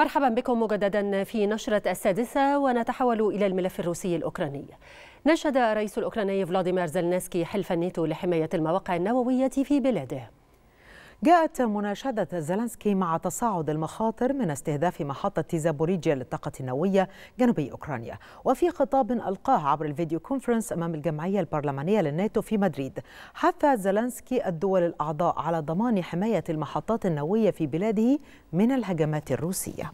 مرحبا بكم مجددا في نشرة السادسة ونتحول إلى الملف الروسي الأوكراني نشد الرئيس الأوكراني فلاديمير زلنسكي حلف الناتو لحماية المواقع النووية في بلاده جاءت مناشدة زيلنسكي مع تصاعد المخاطر من استهداف محطة زابوريجيا للطاقة النووية جنوبي أوكرانيا وفي خطاب ألقاه عبر الفيديو كونفرنس أمام الجمعية البرلمانية للناتو في مدريد حث زيلنسكي الدول الأعضاء على ضمان حماية المحطات النووية في بلاده من الهجمات الروسية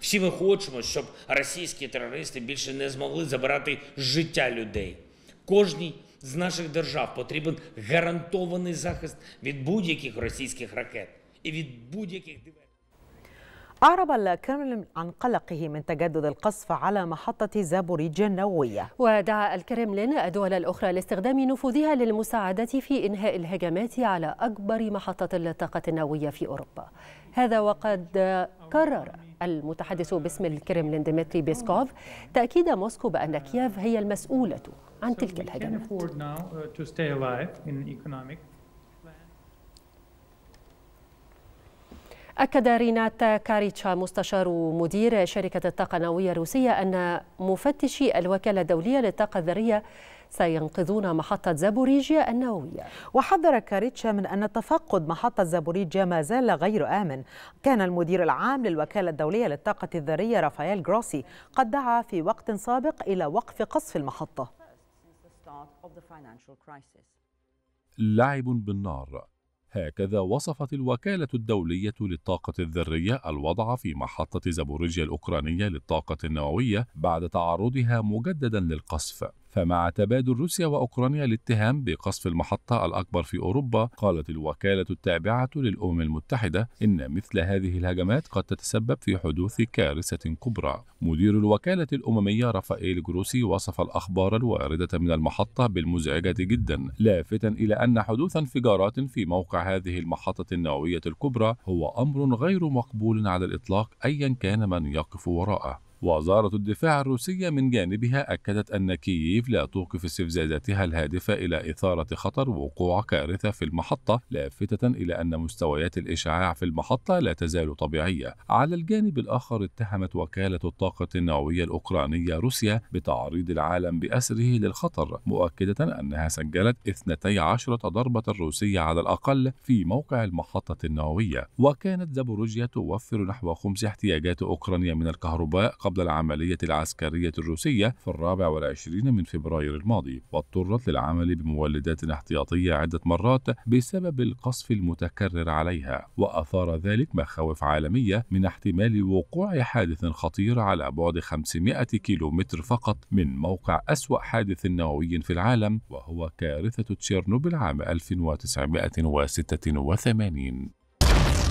Всі ми хочемо, щоб російські терористи більше не змогли забирати життя людей. кожній з наших держав потрібен гарантований захист від будь-яких російських ракет і від будь-яких أعرب الكرملين عن قلقه من تجدد القصف على محطة زابوريجيا النووية ودعا الكرملين الدول الأخرى لاستخدام نفوذها للمساعدة في إنهاء الهجمات على أكبر محطة للطاقة النووية في أوروبا هذا وقد كرر المتحدث باسم الكرملين ديمتري بيسكوف تأكيد موسكو بأن كييف هي المسؤولة عن تلك الهجمات uh, أكد رينات كاريتشا مستشار مدير شركة الطاقة النووية الروسية أن مفتشي الوكالة الدولية للطاقة الذرية سينقذون محطة زابوريجيا النووية وحذر كاريتشا من أن تفقد محطة زابوريجيا ما زال غير آمن كان المدير العام للوكالة الدولية للطاقة الذرية رافائيل جروسي قد دعا في وقت سابق إلى وقف قصف المحطة لعب بالنار هكذا وصفت الوكالة الدولية للطاقة الذرية الوضع في محطة زابوريجيا الأوكرانية للطاقة النووية بعد تعرضها مجددا للقصف فمع تبادل روسيا وأوكرانيا الاتهام بقصف المحطة الأكبر في أوروبا قالت الوكالة التابعة للأمم المتحدة إن مثل هذه الهجمات قد تتسبب في حدوث كارثة كبرى مدير الوكالة الأممية رافائيل جروسي وصف الأخبار الواردة من المحطة بالمزعجة جدا لافتا إلى أن حدوث انفجارات في موقع هذه المحطة النووية الكبرى هو أمر غير مقبول على الإطلاق أيا كان من يقف وراءه وزارة الدفاع الروسية من جانبها أكدت أن كييف لا توقف استفزازاتها الهادفة إلى إثارة خطر وقوع كارثة في المحطة لافتة إلى أن مستويات الإشعاع في المحطة لا تزال طبيعية على الجانب الآخر اتهمت وكالة الطاقة النووية الأوكرانية روسيا بتعريض العالم بأسره للخطر مؤكدة أنها سجلت 12 ضربة روسية على الأقل في موقع المحطة النووية وكانت زابوروجيا توفر نحو خمس احتياجات أوكرانيا من الكهرباء قبل العملية العسكرية الروسية في الرابع والعشرين من فبراير الماضي واضطرت للعمل بمولدات احتياطية عدة مرات بسبب القصف المتكرر عليها وأثار ذلك مخاوف عالمية من احتمال وقوع حادث خطير على بعد 500 كيلومتر فقط من موقع أسوأ حادث نووي في العالم وهو كارثة تشيرنوبل عام 1986